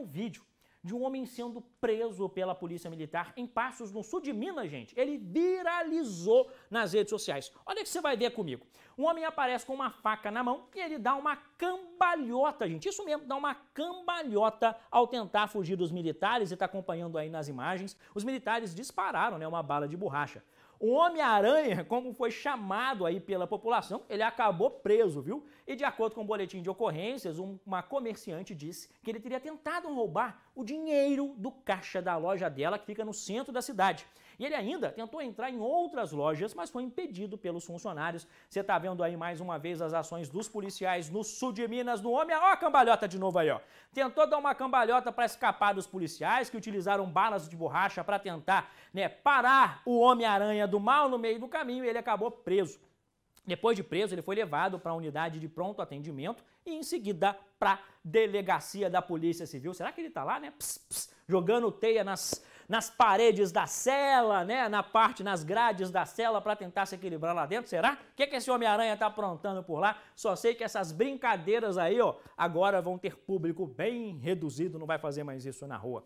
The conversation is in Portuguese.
um vídeo de um homem sendo preso pela polícia militar em Passos, no sul de Minas, gente. Ele viralizou nas redes sociais. Olha que você vai ver comigo. Um homem aparece com uma faca na mão e ele dá uma cambalhota, gente. Isso mesmo, dá uma cambalhota ao tentar fugir dos militares e está acompanhando aí nas imagens. Os militares dispararam né, uma bala de borracha. O Homem-Aranha, como foi chamado aí pela população, ele acabou preso, viu? E de acordo com o um boletim de ocorrências, uma comerciante disse que ele teria tentado roubar o dinheiro do caixa da loja dela, que fica no centro da cidade. E ele ainda tentou entrar em outras lojas, mas foi impedido pelos funcionários. Você tá vendo aí mais uma vez as ações dos policiais no sul de Minas, no homem. Ó a cambalhota de novo aí, ó. Tentou dar uma cambalhota para escapar dos policiais que utilizaram balas de borracha para tentar, né, parar o Homem-Aranha do mal no meio do caminho e ele acabou preso. Depois de preso, ele foi levado para a unidade de pronto atendimento e em seguida para a delegacia da Polícia Civil. Será que ele está lá, né? Pss, pss, jogando teia nas, nas paredes da cela, né? Na parte, nas grades da cela para tentar se equilibrar lá dentro. Será? O que, que esse Homem-Aranha está aprontando por lá? Só sei que essas brincadeiras aí, ó, agora vão ter público bem reduzido, não vai fazer mais isso na rua.